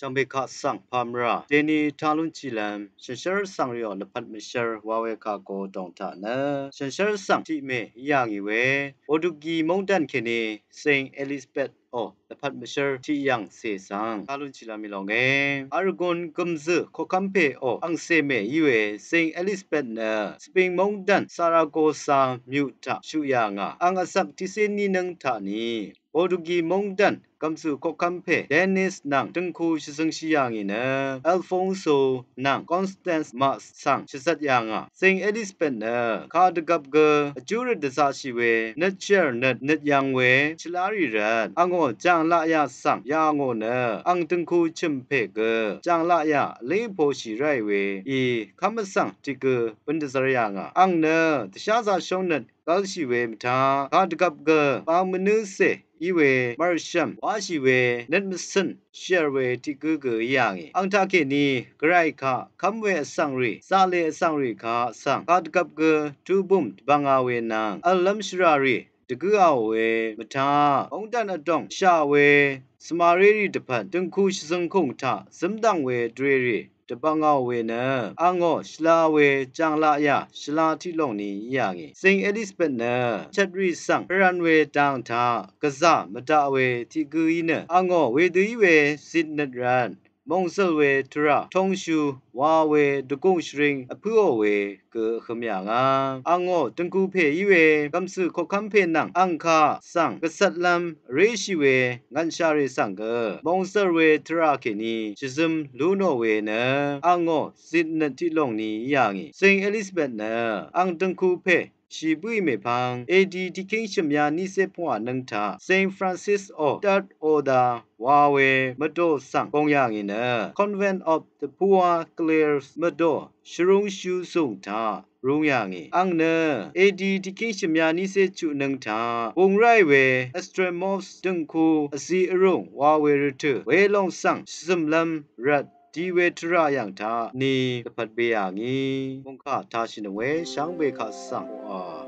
ချမ်ဘေခါဆန်ဖမ်ရာဒေနီထာလွန်ချီလမ်ရှန်ရှာဆောင်ရောနဖတ်မရှာဝါဝဲခါကိုတောင်တာနာရှန်ရှာဆောင်တိမေယာငီဝဲအိုဒူဂီမုန်တန်ခေနေစိန်အဲလစ်ဘက် o lapat mishar ti yang se sang kalun chila milonge argon kumzu kokampe o angse me yue saint elizabeth na spring mountain saragosa muta shuya nga angasak tiseni nang thani ော်တူဂီမုန်တန်ကမ်ဆူကော့ကမ်ဖေဒန်နစ်နန်တန်ခုရှိစင်ရှိယန်ငိနအယ်ဖုန်ဆိုနန်ကွန်စတန့်စ်မတ်ဆန်ရှိစတ်ယန်ငါစင်အဒီစပန်နကာဒဂပ်ဂအဂျူရဒဇာရှိဝဲနက်ချာနက်နက်ယန်ဝဲချလာရီရန်အငုံငေါ်ကြံလာရဆမ်ယာငေါ်နာအန်တန်ခုချင်ဖေကကြံလာရလေးဖို့ရှိရိုက်ဝေဤခမဆန်တိကပန်ဒဇရယာငါအန်နာတခြားစာရှုံးနဲ့ကောက်ရှိဝေမထာဂါတကပ်ကပါမနုစေอีเวมาร์ชัมวาชิเวเนนมสันเชเวที่กูเกยางอังทาเกนีไกรค่ะคำเวสังรีซาเลสังรีค่ะสังกาดกับเกทูบุมบังอาเวนังอัลลัมชรารีတကူအဝဲမထာအုံတန်အတောင်ရှာဝဲစမာရီရီတပတ်တန်ခုစံခုံထစမ်ဒန်ဝဲဒရီရီတပငေါဝေနအငေါရှလာဝေဂျန်လာယရှလာတိလုံနီယငေစိန်အဒစ်ပနချက်ရီဆန်ရန်ဝေတန်သာကဇမတဝေတိကူဤနအငေါဝေဒီဝေစစ်နရန်မုံဆွေထရထုံရှူဝါဝဲဒကုံရှရင်အဖူအဝဲကခမယငါအငေါတန်ကူဖေဤဝဲကမ်စုခခမ်ဖေနန်အန်ခါဆန်ကဆတ်လမ်ရေရှိဝဲငန်ရှာရေဆန်ကမုံဆွေထရခေနီချစ်စမ်လူနိုဝဲနအငေါစစ်နတိလုံနီယာငီစိန်အဲလစ်ဘတ်နအန်တန်ကူဖေရှိပွိမေဖန် AD Dedication များနိစေဖွာနှန်ထ Saint Francis of Third Order ဝါဝေမတော်ဆန်ကုံရငင်န Convent of the Poor Clares မတော်ရှရုံရှူဆုံတာရုံရငင်အန်န AD Dedication များနိစေချုနှန်ထဘုံရိုက်ဝေ Extremos ဒန်ခုအစီအရုံဝါဝေရထဝေလုံဆန်စမ်လမ်ရတ်ဒီဝေထရယံတာနေတပတ်ပေယံငီမုန်ခတာရှင်ဝေရှောင်းဘေခဆံအာ